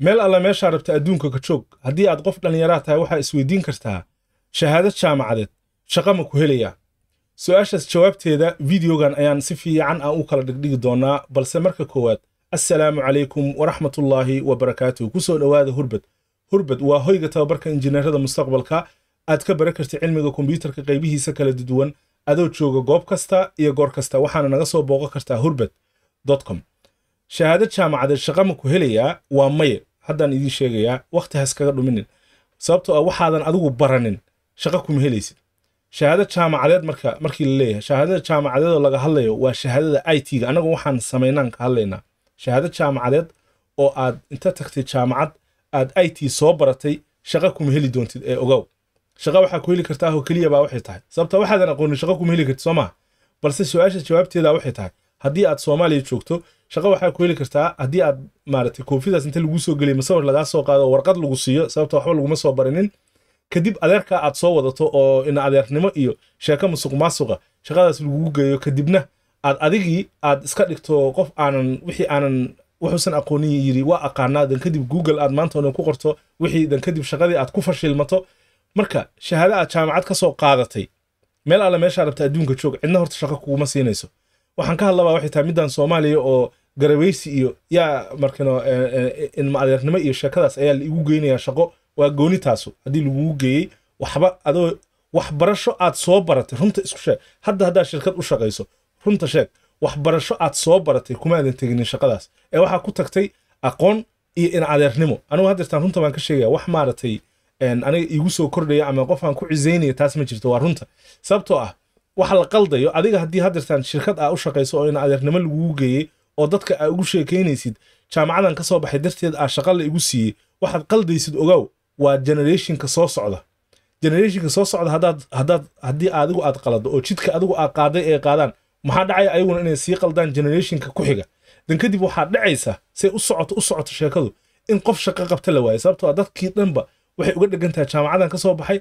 meel alla meeshaa rabta adduunka ka joog haddii aad qof dhallinyaraa tahay waxaa isweydiin kartaa shahaadad jaamacadeed shaqa ma ku helayaa su-aashaas jawaabteeda videogan ayaan si fiican ah u kala dhigdhigi doonaa balse marka koowaad assalaamu calaykum waraxmatullaahi wabarakaatuh ku soo dhowaada hurbad hurbad waa hoyga tababarka injineerada mustaqbalka aad ka baran karta cilmiga kombyuutarka qaybihiisa kala duwan adoo jooga goob kasta iyo goor kasta waxaana naga soo booqan kartaa hurbad com shahaadad jaamacadeed shaqa ma ku helayaa waa maye haddaan idiin sheegayaa wakhti haskaga dhuminin sababto ah waxaadan adigu baranin shaqo kuma helaysid shahaado jaamacadeed marka markii la leeyahay shahaadada jaamacadeedoo laga hadlayo waa shahaadada i t ga annagu waxaan samaynaan ka hadlaynaa shahaado jaamacadeed oo aad inta tagtay jaamacad aad i t soo baratay shaqa kuma heli doontid ee ogow shaqa waxaa ku heli kartaahoo keliya baa waxay tahay sababta ah waxaadan aqoonin shaqa kuma heli kartid soo maha balse su-aasha jawaabteeda waxay tahay haddii aad soomaaliya joogto shaqo waxaa ku heli kartaa haddii aad maaragtay koofidaas inta laguu soo geliya masawir lagaa soo qaado oo warqad lagu siiyo sababta waxba laguma soo barinin kadib adeerkaa aad soo wadato oo in adeernimo iyo sheeko musuq maasuqa shaqadaas lagugu geeyo kadibna aad adigii aad iska dhigto qof aanan wixii aanan wuxuusan aqoonin yidhi waa aqaanaa dan kadib google aad maanta odan ku qorto wixii dan kadib shaqadii aad ku fashilmato marka shahaado aad jaamacad ka soo qaadatay meel alle meeshaa rabta adduunka joog cidna horta shaqo kuguma siinayso waxaan ka hadlabaa waxay tahay midan soomaaliya oo garaweysi iyo yaa markano eh, eh, ilmaadeernimo iyo sheekadaas ayaa la igu geynayaa shaqo waa goonitaasu haddii laguu geeyey waxba adoo waxbarasho aad soo baratay runta isku sheeg hadda haddaad shirkad u shaqayso runta sheeg waxbarasho aad soo baratay kumaadan teginin shaqadaas ee waxaa ku tagtay aqoon iyo inadeernimo anugu hadeertaan runta baan ka sheegaya wax maaratay aniga iigu soo kordhaya ama qofaan ku cisaynaya taas ma jirto waa runta sababtoo ah waxa la qaldayo adiga haddii hadirtaan shirkad aa u shaqayso oo in adeernimo laguu geeyey oo dadka aa ugu sheekaynaysid jaamacadan ka soo baxay darteed aa la igu siiyey waxaad qaldaysid ogaaw waa generationka soo socda generationka soo socda hadaad hadaad haddii adigu aad qalado oo jidka adigu aa qaaday ay qaadaan maxaa dhacaya ayaguna inay sii qaldaan generationka ku xiga dan kadib waxaad dhacaysaa say u socoto u socoto sheekadu in qof shaqo qabta la waayo sababtoo ah dadkii dhanba waxay uga dhegan jaamacadan ka soo baxay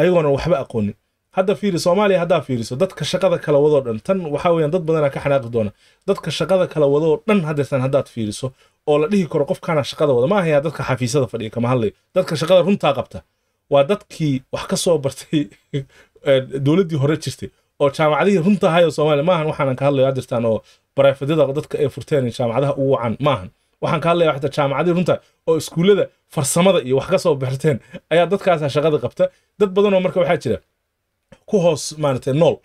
ayagoona waxba aqoonin hadda fiiri soomaaliya haddaa fiiriso dadka shaqada kala wadoo dhan tan waxaa weyaan dad badana ka xanaaqi doona dadka shaqada kala wadoo dhan hadeertaan haddaad fiiriso oo la dhihi karo qofkaana shaqada wada ma ahayaa dadka xafiisyada fadhiya kama hadlayo dadka shaqada runtaa qabta waa dadkii wax ka soo bartay dowladdii hore jirtay oo jaamacadihii runta hayo soomaaliya maahan waxaanan ka hadlayo adirtaan oo barayfadada dadka ay furteen jaamacadaha ugu wacan maahan waxaan ka hadlaya xataa jaamacadii runta oo iskuullada farsamada iyo wax ka soo barteen ayaa dadkaasa shaqada qabta dad badanoo marka waxaa jira ku hoos maarata nool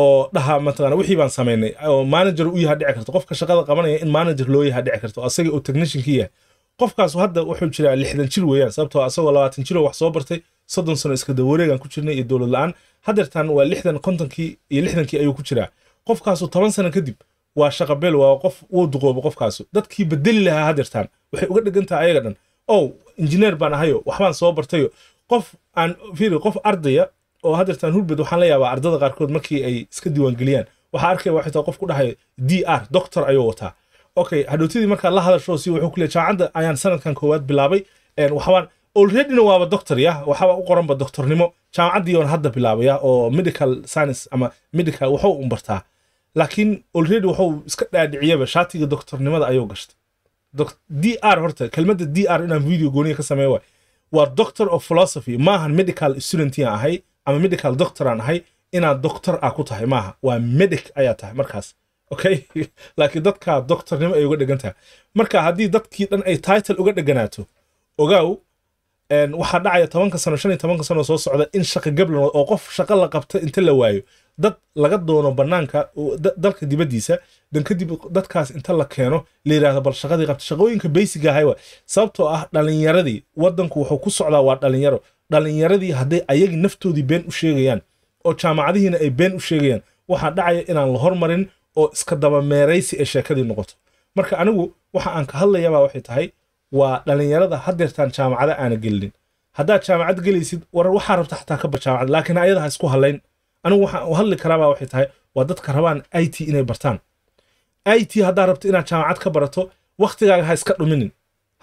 oo dhaha mataqana wixii baan samaynay oo manager u yaha dhici karto qofka shaqada qabanaya in manager loo yaha dhici karto asaga oo technicianka yahay qofkaas hadda wuxuu jiraa lixdan jir weeyaan sababtoo ah asagoo labaatan jiroo wax soo bartay soddon sano iska dawareegaan ku jirnay iyo dowlad la-aan hadeertaan waa lixdan kontonkii iyo lixdankii ayuu ku jiraa qofkaasu toban sano kadib waa shaqabeel waa qof wuu duqoobo qofkaasu dadkii bedeli lahaa hadeertaan waxay uga dhigantaha ayaga dhan ow injineer baan ahayo waxbaan soo bartayo qof aan fiiri qof ardaya oo hadeertaan hurbed waxaan la yaabaa ardada qaarkood markii ay iska diiwaangeliyaan waxaa arkaya waxay tahay qof ku dhahayo d r doctor ayuu wataa okay hadhowtadii markaad la hadasho si wuxuu kuleeyay jaamacadda ayaan sanadkan koowaad bilaabay waxbaan olreadyna waaba doctor waxaba u qoranba doctornimo jaamacaddii hadda bilaabaya oo medical science ama medical waxuu un laakiin olready waxuu iska dhaadhiciyaba shaatiga doctornimada ayuu gashtay d r horta kelmadda d r inaan video gooniya ka sameeya waa doctor of philosophy maahan medical student ahay ama medical doctor aan ahay inaad doctor a ah ku tahay maaha waa medic ayaa tahay markaas okay laakiin dadkaa doctornimo ay uga dhegan tahay marka haddii dadkii dhan ay title uga dheganaato ogaaw waxaa dhacaya tobanka sano shan iyo tobanka sano soo socda in shaqa gablan oo qof shaqo la qabta inta la waayo dad laga doono banaanka dalka dibaddiisa dan kadib dadkaas inta la keeno la yidhaahdo bal shaqadii qabta shaqooyinka basiga ahay wa sababtoo ah dhalinyaradii waddanku wuxuu ku socdaa waa dhalinyaro dhalinyaradii hadday ayagii naftoodii been u sheegayaan oo jaamacadihiina ay been u sheegayaan waxaa dhacaya inaan la hormarin oo iska dabameeraysi ay sheekadii noqoto marka anigu waxa aan ka hadlayaabaa waxay tahay waa dhalinyarada hadeertaan jaamacada aana gelinin haddaad jaamacad gelaysid war waxaa rabta xataa kaba jaamacad laakiin ayada isku hadlayn anigu waxaan u hadli karaabaa waxay tahay waa dadka rabaan i t inay bartaan i t haddaa rabta inaad jaamacad ka barato wakhtigaaga ha iska dhuminin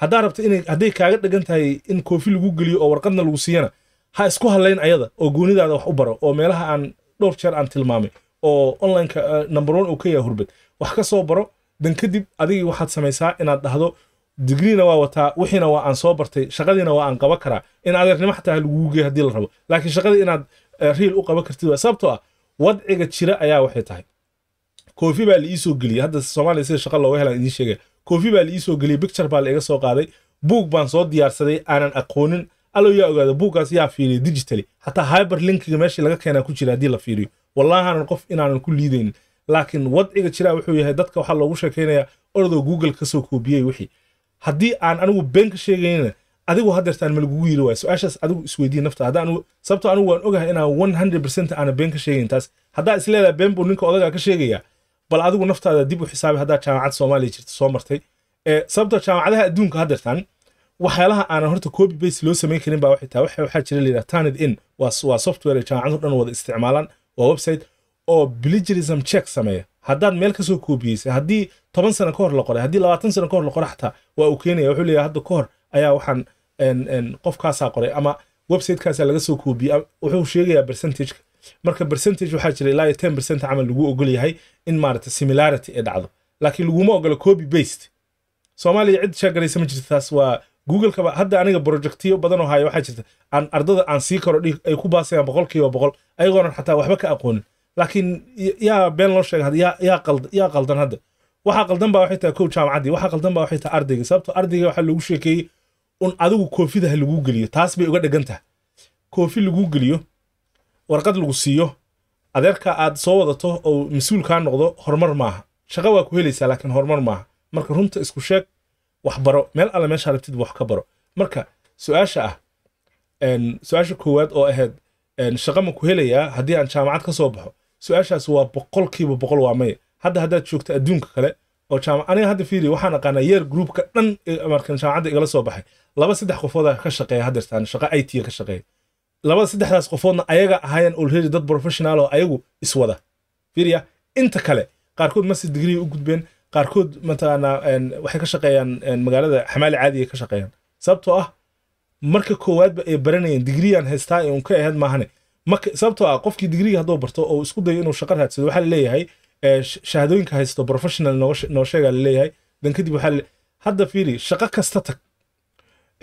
haddaa rabta hadday kaaga dhagan tahay in koofi lagu geliyo oo warqadna lagu siiyana ha isku hadlayn ayada oo goonidaada wax u baro oo meelaha aan dhowr jeer aan tilmaamay oo onlineka eh, number one uu ka yahay hurbad wax ka soo baro dan kadib adigii waxaad samaysaa inaad dhahdo digriina waa wataa wixiina waa aan soo bartay shaqadiina waa aan qaba karaa in adeernimo xataa lagugu haddii la rabo laakiin shaqadii inaad eh, riil u qaban kartid waa sababtoo ah wadciga jira ayaa waxay tahay koofi baa la iisoo geliyay hadda soomaaliya sida shaqa looga helaan idiin sheegaya koofi baa la soo geliyey bicture baa laiga soo qaaday buug baan soo diyaarsaday aanan aqoonin allow yaa ogaado buuggaas yaa fiiriya digitally xataa hyberlinkiga meeshii laga keenaa ku jira haddii la fiiriyo wallahaanan qof inaanan ku liidaynin laakiin wadciga jiraa wuxuu yahay dadka waxaa loogu sheekaynayaa orodoo google ka koobiyey wixii haddii aan anigu been ka sheegaynina adigu hadeertaan malagugu yiri waay su-aashaas adigu isweydiiye nafta hadda anigu sababtoo anigu waan ogahay inaan one hundred percent aana been ka sheegayn taas haddaa isleedahay been buu ninka odagaa ka sheegayaa bal adigu naftaada dib u xisaabi haddaa jaamacad soomaaliya jirta soo martay sababtoo ah jaamacadaha adduunka haddeertaan waxyaalaha aanan horta copy base loo samayn karin baa waxay tahay waxaa jira layidhaha turned in waa software jaamacadu dhan wada isticmaalaan waa website oo plagiarism check sameeya haddaad meel kasoo koobiyeysay haddii toban sano ka hor la qoray haddii labaatan sano ka hor la qoray xataa waa uu keenaya wuxuu leeyahay hadda ka hor ayaa waxaan qofkaasaa qoray ama websitekaasa laga soo koobiyey wuxuu sheegayaa percentageka marka bercentage waxaa jira ilaa iyo ten bercent camal lagu ogol yahay in maarata similarity ay dhacdo laakiin laguma ogolo copy based soomaaliya cid shaagaraysa ma jirta taas waa googlekaba hadda aniga projectiyo badan oo haya waxaa jirta aan ardada aan sii karo dhig ay ku baasayaan boqol boqol ayagoonan xataa waxba ka aqoonin laakiin yaa been loo sheega yaa qaldan hadda waxaa qaldan baa waxay tahay kow jaamacaddii waxaa qaldan baa waxay tahay ardayga sababto ardayga waxaa lagu sheekeeyey un adigu koofida laguu geliyo taas bay uga dhegan tahay koofi laguu geliyo warqad lagu siiyo adeerka aad soo wadato oo mas uulkaa noqdo horumar maaha shaqa waa ku helaysaa laakiin horumar maaha marka runta isku sheeg wax meel alle meeshaa rabtid wax ka baro marka su-aasha ah su-aasha koowaad oo ahayd shaqa ma ku helayaa haddii aan jaamacad ka soo baxo su-aashaas waa boqolkiiba boqol waa maya hadda haddaad joogto adduunka kale oo jaamac aniga hadda fiiri waxaan aqaanaa yeer groupka dhan markan jaamacadda igala soo baxay laba saddex qofoodaa ka shaqeeya haddeertaan shaqa i ka shaqeeya labada saddexdaas qofoodna ayaga ahaayan olredi dad professional oo ayagu iswada fiiriya inta kale qaarkood master digrii u gudbeen qaarkood mataqaanaa waxay ka shaqeeyaan magaalada xamaali caadiya ka shaqeeyaan sababtoo ah marka koowaadba ay baranayeen digriyaan haystaa ee un ka ahayd maahane sababtoo ah qofkii digriga hadduu barto oo isku dayo inuu shaqo raadsado waxaa laleeyahay shahaadooyinka haysto professional noo sheegaa laleeyahay dan kadib waxaa hadda fiiri shaqo kasta tag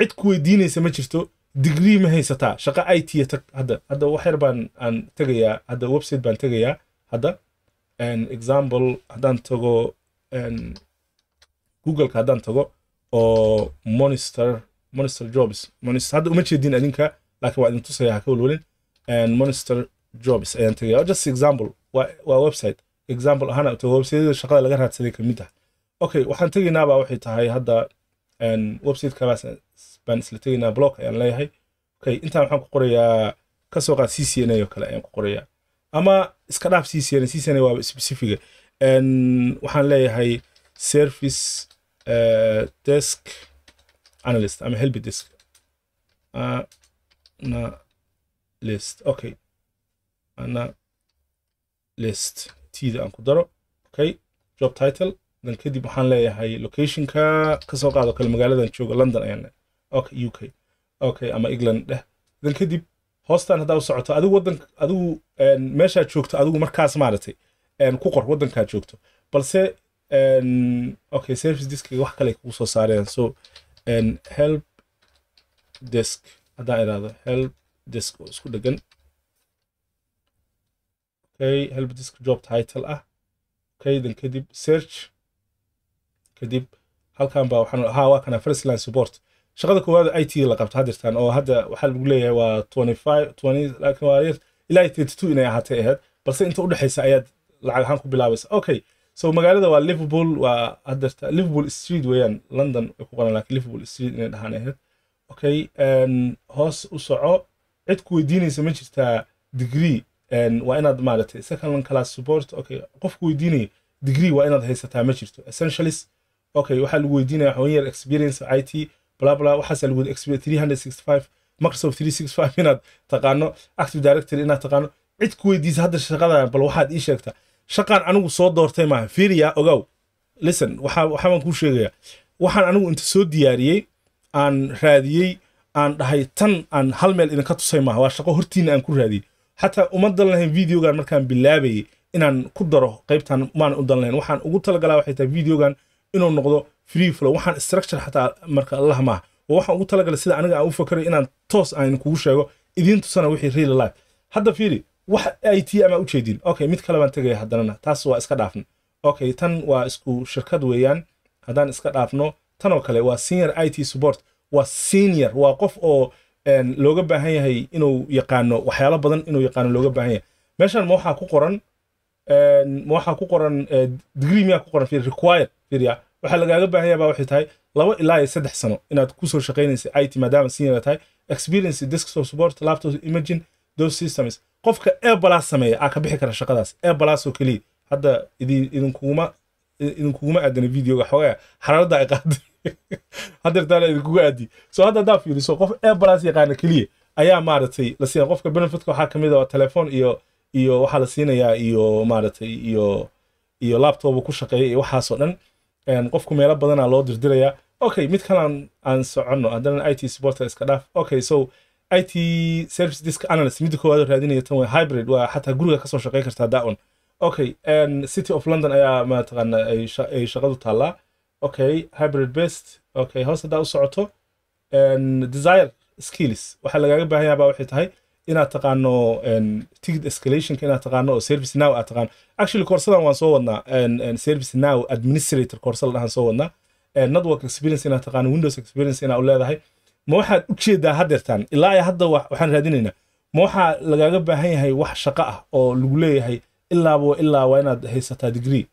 cid ku weydiinaysa ma jirto digrii ma haysataa shaqo i t tag hadda hadda wax baan aan tegayaa hadda website baan tegayaa hadda example haddaan tago googleka haddaan tago oo monister monister jobs hadda uma jeedin adinka lakin waa idin tusaya ha ka walwalin monister jobs ayaan tegaya just example waa website example ahaan tago websiteyada shaqada laga raadsaday ka mid ah okay waxaan tegaynaa waxay tahay hadda websiteka baa baan isla tegaynaa block ayaan leeyahay okay intaan waxaan ku qorayaa kasoo qaad c a oo kale ayaan ku qorayaa ama iska dhaaf c c waa c n waxaan leeyahay service uh, desk analyst ama help desk uh, okay ana tda aan ku daro okay job title dan kadib waxaan leeyahay locationka kasoo qaado kale magaaladan jooga london ayaan leeyahay okay u k okay ama england dheh dan kadib hoostan haddaa u socoto adigu wadan adigu meeshaad joogto adigu markaas maaragtay ku qor waddankaad joogto balse okay service diskiga wax kale kugu soo saarayaan so help desk haddaan irahdo help desk oo isku dhegan okay help disk job title ah okay dan kadib search kadib halkan baa waxaan ha waa kana first support shaqada koowaad i t la qabto ha jirtaan oo hadda waxaa lagu leeyahay waa ilaa inay ahaatay ahayd balse inta udhexaysa ayaad lacag ahaan ku bilaabaysa okay so magaalada waa liverpool waa hadirta liverpool street weeyaan london ay ku qoran laakiin liverpool street inay dhahaan ahayd okay um, hoos u soco cid ku weydiinaysa ma jirtaa degree um, waa inaad maaragtay second class support okay qof ku weydiinaya degree waa inaad haysataa ma jirto essentialist okay waxaa lagu weydiinaya xoogan yar experience i t blabla waxaasa lagu microsoft inaad taqaano active directory inaad taqaano cid ku hadda shaqadan bal waxaad ii sheegtaa shaqaan anigu soo doortay maaha fiiriya ogow listen waxabaan kuu sheegayaa waxaan anigu inta soo diyaariyey aan raadiyey aan dhahay tan aan hal meel idinka tusay maaha waa shaqo hortiinna aan ku raadiyey xataa uma dan lahayn videogan markaan bilaabayay inaan ku daro qaybtan maan u dan lahayn waxaan ugu talagalaa waxay tahay videogan inuu noqdo free flow waxaan structure xataa marka allah maaha oo waxaan ugu talagalay sida aniga aan u fakaray inaan toos aan kugu sheego idiin tusana wixii real life hadda fiiri wax ay tii ama ujeedin okay mid kale baan tegaya haddanana taas waa iska dhaafna okay tan waa isku shirkad weeyaan haddaan iska dhaafno tan oo kale waa senior i t support waa senior waa qof oo looga baahan yahay inuu yaqaano waxyaalo badan inuu yaqaano looga baahan yahay meeshan ma waxaa ku qoran ma waxaa ku qoran eh, degree miyaa ku qoran required fiiriya waxaa lagaaga baahan waxay tahay laba ilaa iyo saddex sano inaad kusoo shaqaynaysa it maadaama senior tahay experience desktop support laptops imagine those systems qofka eebalaas sameeya aa ka bixi kara shaqadaas eebalaasoo keliya hadda idinkuguma idinkuguma aadana videoga xoogaa xaraarada ay qaaday hadeertaana idinkuga aadi so hadda haddaa fiiriso qof eebalaas yaqaana keliya ayaa maaragtay la siina qofka benefitka waxaa kamid a ah telefoon iyo iyo waxaa la siinayaa iyo maaragtay iyo iyo laptop ku shaqeeya iyo waxaasoo dhan qofku meelo badanaa loo dirdiraya okay mid kalaan aan soconno haddana it t supporter iska dhaaf okay so it service disk analyst midda koowaad raadinaya tan waa hybrid waa xataa guriga kasoo shaqayn kartaa daon okay city of london ayaa mataqaana ay shaqadu taallaa okay hybrid best okay hoos haddaa u socoto desire skills waxaa lagaaga baahan yahabaa waxay tahay inaad taqaano ticket escalationka inaad taqaano oo service now aad taqaano actually koorsadan waan soo wadnaa service now administrator koorsa la dhahan soo wadnaa network experience inaad taqaano windows experience inaad u leedahay ma waxaad u jeedaa haddeertaan ilaa iyo hadda waxaan raadinaynaa ma waxaa lagaaga baahan yahay wax shaqo ah oo lagu leeyahay ilaaba ilaa waa inaad haysataa degree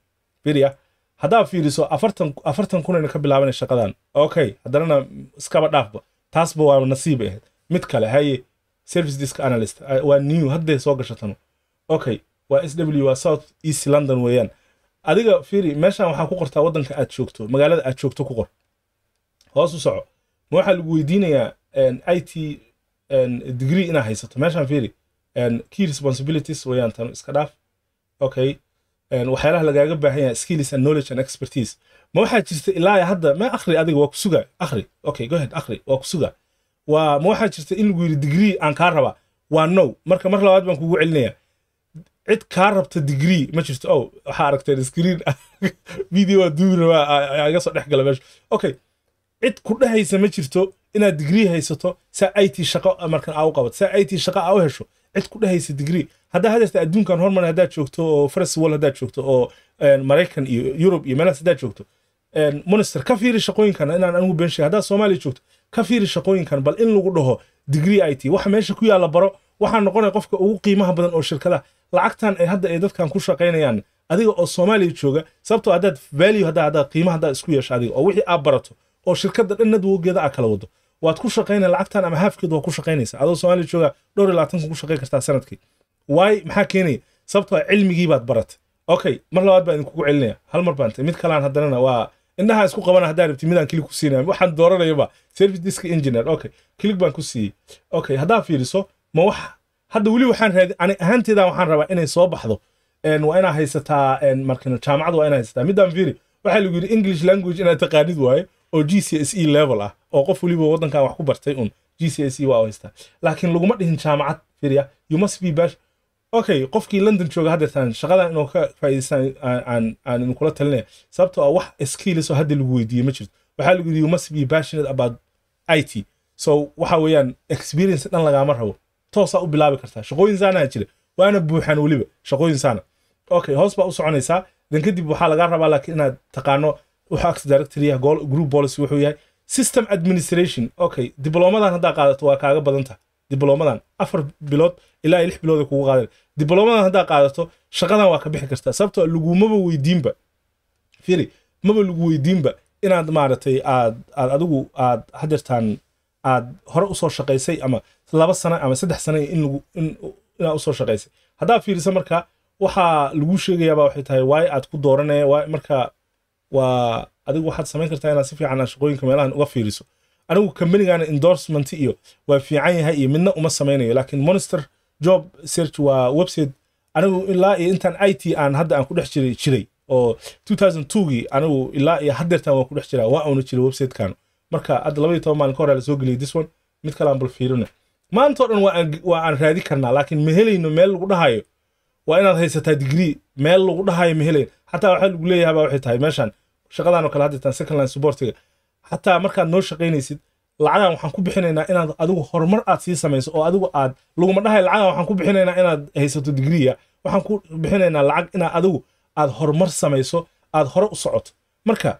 beriya ah. haddaad fiiriso afartan afartan kunayna ka bilaabanay shaqadan okay haddanana iskaba dhaafba taasba waa nasiib ahayd mid kale haye service disk analyst waa new hadday soo gasho tanu okay waa s w waa south east london weeyaan adiga fiiri meeshaan waxaa ku qortaa waddanka aad joogto magaalada aad joogto ku qor hoos u soco ma waxaa lagu weydiinayaa i t degree inaad haysato meeshaan fiiri key responsibilities weeyaan tanu iska dhaaf okay waxyaalaha lagaaga baahan yahay skills and knowledge and expertise ma waxaa jirta ilaa hadda ma akhri adiga waa ku sugaa akhri okay go ahead akhri waa ku sugaa waa ma waxaa jirta in lagu yidhi digrii aan kaa rabaa waa now marka mar labaad baan kugu celinaya cid kaa rabta digree ma jirto o oh, waxaa aragteen screen video waa soo dhex meesha okay cid ku dhahaysa ma jirto inaad digrii haysato saa it shaqo markan aa u qabato saa it shaqo aa u hesho cid ku dhehaysa digree haddaa hadeerta adduunkan hormar haddaad joogto oo faras wall haddaad joogto oo maraykan iyo yurub iyo meelahaas haddaad joogto minister ka fiiri shaqooyinkan inaan anigu been haddaad soomaaliya joogto ka fiiri shaqooyinkan bal in lagu dhaho degree i t waxa meesha ku yaala baro waxaa noqonaya qofka ugu qiimaha badan oo shirkadaha lacagtan ay hadda ay dadkan ku shaqaynayaan adiga oo soomaaliya jooga sababtoo ah haddaad value haddaa haddaa qiima isku yeesha adiga oo wixii aad barato oo shirkadda dhanna duwogeeda aa kala wado waad ku shaqaynaya lacagtan ama haafkeed waa ku shaqaynaysa adoo soomaaliya jooga dhowr iyo labaatanka ku shaqayn kartaa sanadkii waay maxaa keenaya sababtoo ah cilmigii baad okay mar labaad baan idinkugu celinaya hal mar baanta mid kalaan haddanana waa indhaha isku qabana ah haddaan rabti midaan kilig ku siinaya waxaan dooranayaba service disk engineer okay kilig baan ku siiyey okay haddaan fiiriso ma wax hadda weli waxaan raadi ani ahaanteedan waxaan rabaa inay soo baxdo waa inaa haysataa markan jaamacada waa inaa haysataa middaan fiiri waxaa lagu yidhi english language inaad taqaanid waayo oo g c s e level ah oo qof weliba waddankan wax ku bartay un g c s e waa haysta laakiin laguma dhihin jaamacad fiiriya you must be bash okay qofkii london jooga haddeetaan shaqadan inuu ka faa'iidaystaan aan idinkula talinaya sababtoo ah wax skillisoo hadda lagu weydiiyey ma jirto waxaa lagu yidhi must be passionate about i t so waxa weeyaan experience dhan lagaama rabo toosaa u bilaabi kartaa shaqooyin saanaa jira waana buuxaan weliba shaqooyin saana okay hoos baa u soconaysaa dan kadib waxaa lagaa rabaa laakiin inaad taqaano wuxuu ax director yahay group policy wuxuu yahay system administration okay diblomadan haddaa qaadato waa kaaga badan tahay diblomadan afar bilood ilaa lix bilooda kugu qaadana diblomadan haddaa qaadato shaqadan waa ka bixi kartaa sababtoo ah lagumaba weydiinba firi maba lagu weydiinba inaad maaragtay aad aad adigu aad hadeertaan aad hore usoo shaqaysay ama laba sana ama saddex sana in inaad usoo shaqaysay haddaa fiiriso marka waxaa lagu sheegayaaba waxay tahay waay aad ku dooranaya waayo marka waa adigu waxaad samayn kartaa inaad si fiican aad shaqooyinka meelahan uga fiiriso anigu kamanigan endorsement iyo waa fiican yahay iyo midna uma samaynayo laakiin monster job search waa website anigu ilaa iyo intaan i t aan hadda aan ku dhex jiray jiray oo gii anigu ilaa iyo hadeertan waan ku dhex jiraa waa una jira websitekan marka hadda labaiyo toban maalin ka hore la geliyay this one mid kale aan bal fiirino maantao dhan waa aan raadi karnaa laakiin ma helayno meel lagu dhahayo waa inaad haysataa digree meel lagu dhahayo ma helayn xataa waxaa lagu leeyahabaa waxay tahay meeshan shaqadan oo kale haddeetaan secondline supportiga xataa markaad noo shaqaynaysid lacagaan waxaan ku bixinaynaa inaad adigu horumar aad sii samayso oo adigu aad laguma dhahay lacagan waxaan ku bixinaynaa inaad haysato digriya waxaan ku bixinaynaa lacag inaad adigu aad horumar samayso aad hore u socoto marka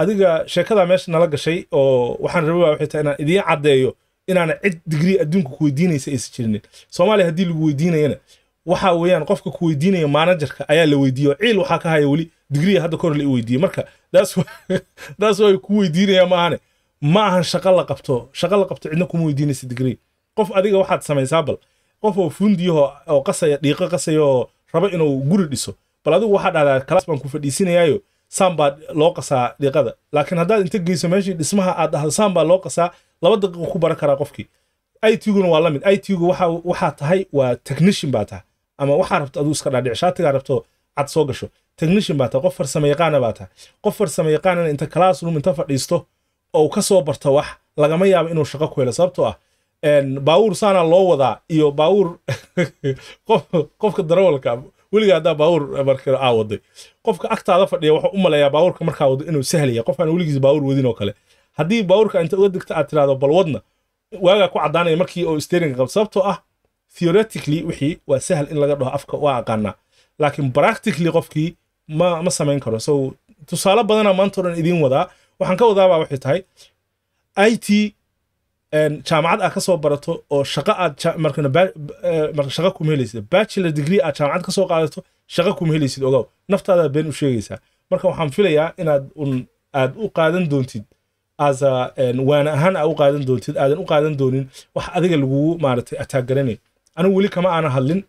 adiga sheekadaa meesha nala gashay oo waxaan rababa waxay tahay inaan idiin caddeeyo inaana cid digrii adduunka ku weydiinaysa aysan jirinin soomaaliya haddii lagu weydiinayana waxa weeyaan qofka ku weydiinaya maanajerka ayaa la weydiiyo ciil waxaa ka haya weli digriya hadda kahor la weydiiyey marka daas way ku weydiinaya maahane ma ahan shaqo la qabto shaqo la qabto cidna kuma weydiinaysa digrii qof adiga waxaad samaysaa bal qof oo fundiyaho oo qasaya dhiiqo qasaya oo rabo inuu guri dhiso bal adigu waxaa dhahdaa kalaas baan ku fadhiisinayaayo saan baa loo qasaa dhiiqada laakiin haddaad inta geyso meeshii dhismaha aad dhahdo saan baa loo qasaa laba daqiiqo ku baran karaa qofkii itguna waa la mid itgu waxaa tahay waa technishan baa tahay ama waxaa rabto aduu iska dhaadhic shaatigaa rabto cad soo gasho technishan baa tahay qof farsamo yaqaana baa qof farsamo inta classroom inta fadhiisto oo ka barto wax lagama yaabo inuu shaqo ku helo sababtoo ah baawuur saanaa loo wadaa iyo baawuur qofka darawalka weligaa haddaa baawuur marka aa waday qofka agtaada fadhiya wuxuu u malayaa baawuurka markaa wado inuu sahlaya qofkaan weligiis baawuur wadin oo kale haddii baawuurka inta uga digta aad tiraahdo balwadna waagaa ku caddaanaya markii oo steeringa qabto sababtoo ah theoretically wixii waa sahal in laga dhaho afka waa aqaanaa laakiin practically qofkii ma ma samayn karo so tusaale badanaa maanta o dhan idiin wadaa waxaan ka wadaabaa waxay tahay i t jaamacad aad ka soo barato oo shaqa aad markana eh, shaqa kuma helaysid bachelor degree aad jaamacad ka soo qaadato shaqa kuma helaysid ogow naftaada been u sheegaysaa marka waxaan filayaa inaad un aad u qaadan doontid as a waana ahaan aad u qaadan doontid aadan u qaadan doonin wax adiga lagugu maaragtay ataag garanayn anigu weli kama aana hadlin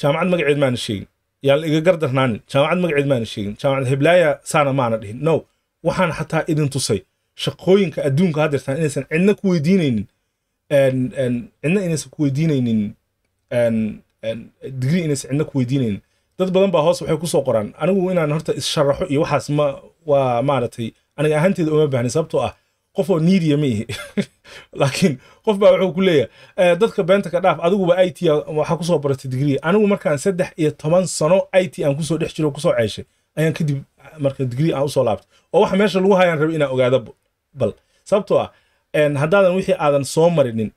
jaamacad magaceed maana sheegin yaan iga gardarnaanin jaamacad magaceed maana sheegin jaamacad heblaaya saana maana dhihin no waxaan xataa idin tusay shaqooyinka adduunka hadirtaan inaysan cidna ku weydiinaynin cidna inaysan ku weydiinaynin digrii inaysan cidna ku weydiinaynin dad badan baa hoos waxay kusoo qoraan anigu inaan horta issharaxo iyo waxaas ma waa maaragtay aniga ahaanteeda uma baahnin sababtoo ah qofoo niidiya ma ihi laakiin qof baa wuxuu ku leeyahay eh, dadka beenta ka dhaaf adiguba i t waxaa kusoo baratay digriya anigu markaan saddex iyo toban sano i t aan kusoo dhex jiro kusoo ceeshay ayaan kadib marka digrii aan usoo laabtay oo waxa meesha lagu hayaan rabay inaan ogaada bal sababtoo ah haddaadan wixii aadan soo marinin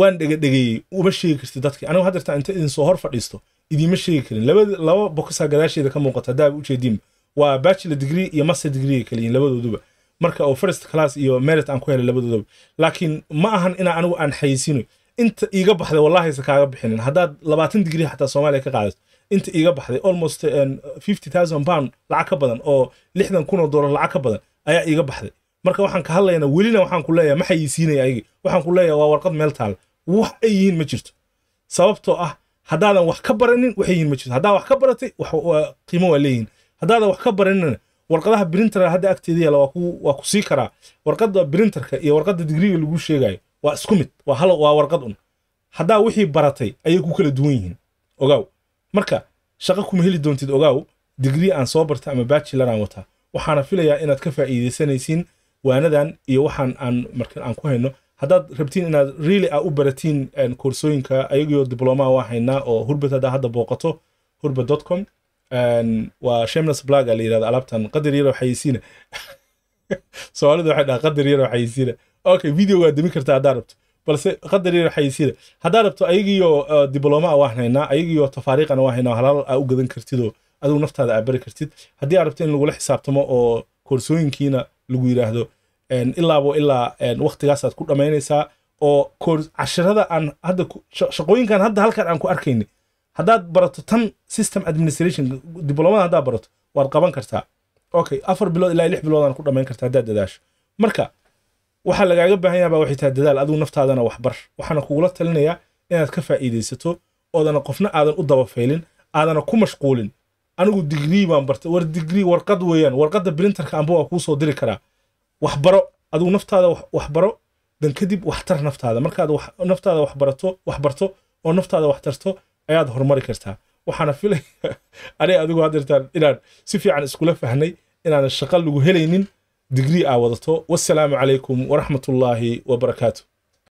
waan dhegadhegeeyey uma sheegi kartid dadkii anigu haddeertaan inta idin hor fadhiisto idiima sheegi karin laba bokosaa gadaasheeda ka muuqata haddaaba ujeediinba waa bachelor digrie iyo master digrie kaliyiin labadooduba marka oo first class iyo merit aan ku helay labadooda laakiin ma ahan inaa anigu aan xayisino inta iiga baxday wallahi kaaga bixinin haddaad labaatan digrii xataa soomaaliya ka qaadato inta iiga baxday almost eh, fifty thousand pound lacag ka badan oo lixdan kun oo dollar lacag ka badan ayaa iiga baxday marka waxaan ka hadlaynaa welina waxaan ku leeyahay ma xayisiinaya ayagii waxaan ku leeyahay waa warqad meel taala wax ay yihiin ma jirto sababtoo ah haddaadan wax ka baranin waxay yihiin ma jirto haddaad wax ka baratay qiimo waa leeyihiin haddaadan wax ka baraninna warqadaha brinter hadda agteeda yaala waa ku sii karaa warqadda brinterka iyo warqada digriga lagu sheegayo waa isku mid waa warqad un haddaa wixii baratay ayay ku kala duwan yihiin ogaaw marka shaqo kuma heli doontid ogaaw digrii aan soo barta ama bajilar aan wataa waxaana filayaa inaad ka faa'iidaysanaysiin waanadan iyo waxaan aan markan aan ku hayno haddaad rabtiin inaad riili a u baratiin koorsooyinka ayagoo diblomaa waa haynaa oo hurbad haddaa hadda booqato hurbad dot com waa shemnes blag la yirahda alaabtan qadar yaroo xayisiina soomaalidu waxay dhaha qadar yaroo xayisiina okay video waa dami kartaa haddaa rabto balse qadar yaroo xayisiina haddaa rabto ayagiyo diblomaa waan haynaa ayagiyo tafaariiqana waan halaal aa u gadan kartidoo adigu naftaada aa bari kartid haddii aa rabto in lagula xisaabtamo oo koorsooyinkiina lagu yiraahdo ilaabo ilaa waktigaasaad ku dhammaynaysaa oo cashirada aan hadda shaqooyinkan hadda halkan aan ku arkaynay haddaad barato tan system administration diblomada haddaad barato waad qaban kartaa okay afar bilood ilaa lix biloodaan ku dhammayn karta haddaad dadaasho marka waxaa lagaaga baahan yahabaa waxay tahay dadaal adigu naftaadana waxbar waxaana kugula talinayaa inaad ka faa'iidaysato oodana qofna aadan u dabafaylin aadana ku mashquulin anigu digrii baan bartay war digrii warqad weeyaan warqadda brintarka amba waa kuu diri karaa waxbaro adigu naftaada waxbaro dan kadib waxtar naftaada markaad naftaada waxbarato waxbarto oo naftaada waxtarto ayaad horumari kartaa waxaana filaya aniga adigu haddeertaan inaan si fiican iskula fahnay inaana shaqo lagu helaynin digrii aa wadato wasalaamu calaykum waraxmatullaahi ullaahi barakaatu